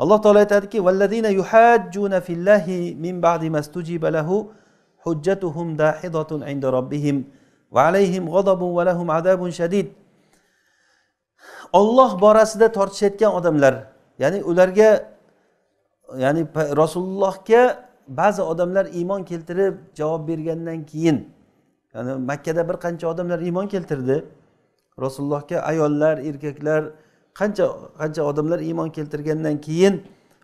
alloh taolo aytadiki vallazina yuhajjuna fillahi min ba'di mastujiba lahu hujjatuhum dahidatun inda robbihim va alayhim g'adabun va lahum adabun shadid olloh borasida tortishayotgan odamlar ya'ni ularga ya'ni rasulullohga ba'zi odamlar iymon keltirib javob bergandan keyin ya'ni makkada bir qancha odamlar iymon keltirdi rasulullohga ayollar erkaklar qancha qancha odamlar iymon keltirgandan keyin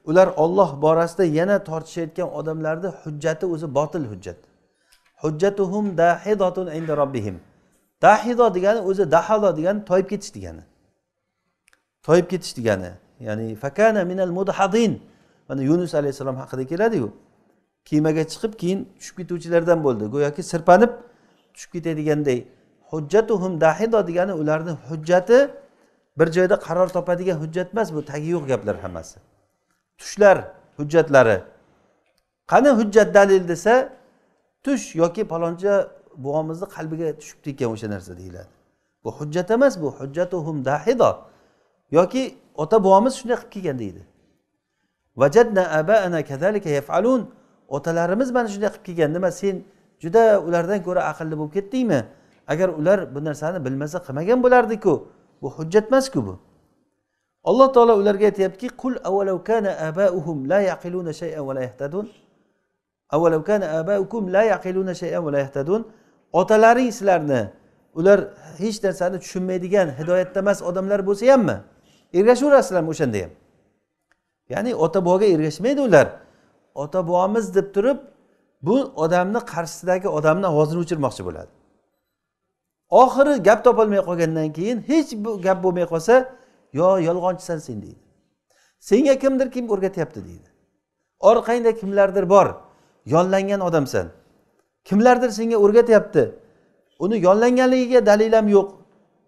ular olloh borasida yana tortishayotgan odamlarni hujjati o'zi botil hujjat hujjatuhum dahidatun inda robbihim dahido degani o'zi dahalo degani toyib ketish degani toyib ketish degani ya'ni fakana minal mudhadin mana yunus alayhissalom haqida keladiku kemaga chiqib keyin tushib ketuvchilardan bo'ldi go'yoki sirpanib tushib ketadiganday hujjatuhum dahido degani ularni hujjati bir joyda qaror topadigan hujjat emas bu tagi yo'q gaplar hammasi tushlar hujjatlari qani hujjat dalil desa tush yoki palonchi bobomizni qalbiga tushibdi ekan o'sha narsa deyiladi bu hujjat emas bu hujjatuhum dahido yoki ota bobomiz shunday qilib kelgan deydi vajadna abaana kazalika yafalun otalarimiz mana shunday qilib kelgan nima sen juda ulardan ko'ra aqlli bo'lib ketdingmi agar ular bu narsani bilmasa qilmagan bo'lardiku bu hujjat emasku bu alloh taolo ularga aytyaptiki qul kana la yaqiluna shay'an va la yahtadun kana la yaqiluna la yahtadun otalaring sizlarni ular hech narsani tushunmaydigan hidoyatda emas odamlar bo'lsa hammi ergashaverasizlarmi o'shanda ham ya'ni ota boboga ergashmaydi ular ota bobomiz deb turib bu odamni qarshisidagi odamni ovozini o'chirmoqchi bo'ladi oxiri gap topolmay qolgandan keyin hech bu gap bo'lmay qolsa yo yolg'onchisan sen deydi senga kimdir kim o'rgatyapti deydi orqangda kimlardir bor yollangan odamsan kimlardir senga o'rgatyapti uni yollanganligiga dalil ham yo'q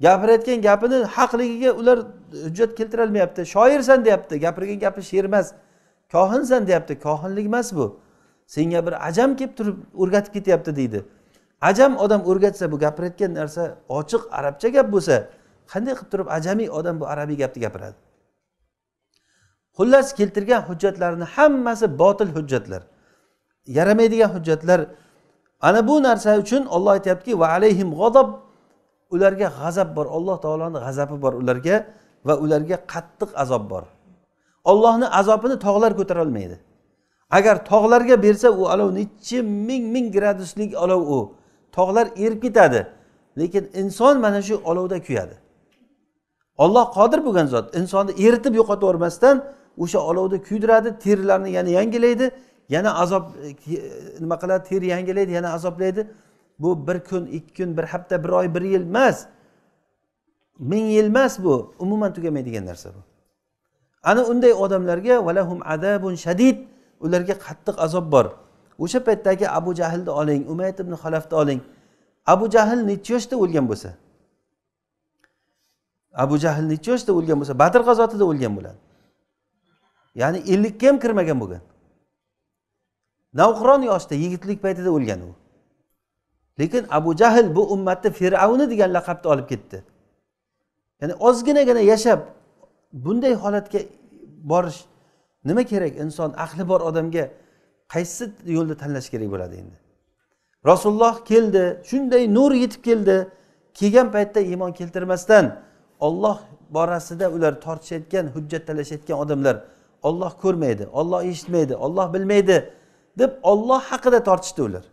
gapirayotgan gapini haqligiga ular hujjat keltirolmayapti shoirsan deyapti gapirgan gapi she'r emas kohinsan deyapti kohinlik emas bu senga bir ajam kelib turib o'rgatib ketyapti deydi ajam odam o'rgatsa bu gapirayotgan narsa ochiq arabcha gap bo'lsa qanday qilib turib ajamiy odam bu arabiy gapni gapiradi xullas keltirgan hujjatlarini hammasi botil hujjatlar yaramaydigan hujjatlar ana bu narsa uchun olloh aytyaptiki va alayhim g'odob ularga g'azab bor alloh taoloni g'azabi bor ularga va ularga qattiq azob bor ollohni azobini tog'lar ko'tara olmaydi agar tog'larga bersa u olov nechi ming ming graduslik olov u tog'lar erib ketadi lekin inson mana shu olovda kuyadi olloh qodir bo'lgan zot insonni eritib yo'qotib yubormasdan o'sha olovda kuydiradi terilarni yana yangilaydi yana azob e, e, nima qiladi teri yangilaydi yana azoblaydi bu bir kun ikki kun bir hafta bir oy bir yil emas ming yil emas bu umuman tugamaydigan narsa bu ana unday odamlarga valahum adabun shadid ularga qattiq azob bor o'sha paytdagi abu jahlni oling umayt ibn xalafni oling abu jahl nechi yoshda o'lgan bo'lsa abu jahl nechi yoshda o'lgan bo'lsa badr g'azotida o'lgan bo'ladi ya'ni ellikka ham kirmagan bo'lgan navqiron yoshda yigitlik paytida o'lgan u lekin abu jahl bu ummatni fir'avni degan laqabni olib ketdi ya'ni ozginagina yashab bunday holatga borish nima kerak inson ahli bor odamga qaysi yo'lni tanlash kerak bo'ladi endi rasululloh keldi shunday nur yetib keldi kelgan paytda iymon keltirmasdan olloh borasida ular tortishayotgan hujjat talashayotgan odamlar olloh ko'rmaydi olloh eshitmaydi olloh bilmaydi deb olloh haqida tortishdi ular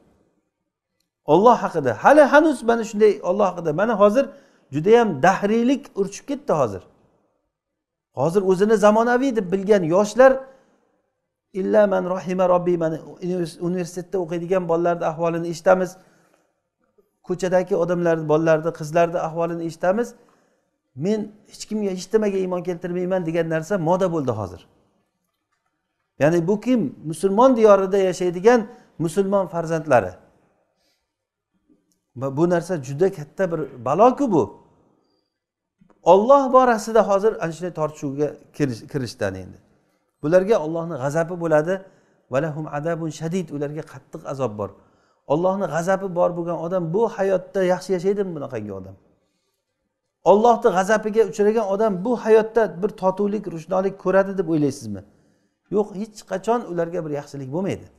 olloh haqida hali hanuz mana shunday olloh haqida mana hozir judayam dahriylik urchib ketdi hozir hozir o'zini zamonaviy deb bilgan yoshlar illa man rohima robbiy mana universitetda o'qiydigan bolalarni ahvolini eshitamiz ko'chadagi odamlarni bolalarni qizlarni ahvolini eshitamiz men hech kimga hech nimaga iymon keltirmayman degan narsa moda bo'ldi hozir ya'ni bu kim musulmon diyorida yashaydigan musulmon farzandlari va bu narsa juda katta bir baloku bu olloh borasida hozir ana shunday tortishuvga kirishdan endi bularga ollohni g'azabi bo'ladi valahum adabun shadid ularga qattiq azob bor ollohni g'azabi bor bo'lgan odam bu hayotda yaxshi yashaydimi bunaqangi odam ollohni g'azabiga uchragan odam bu hayotda bir totuvlik ruchnolik ko'radi deb o'ylaysizmi yo'q hech qachon ularga bir yaxshilik bo'lmaydi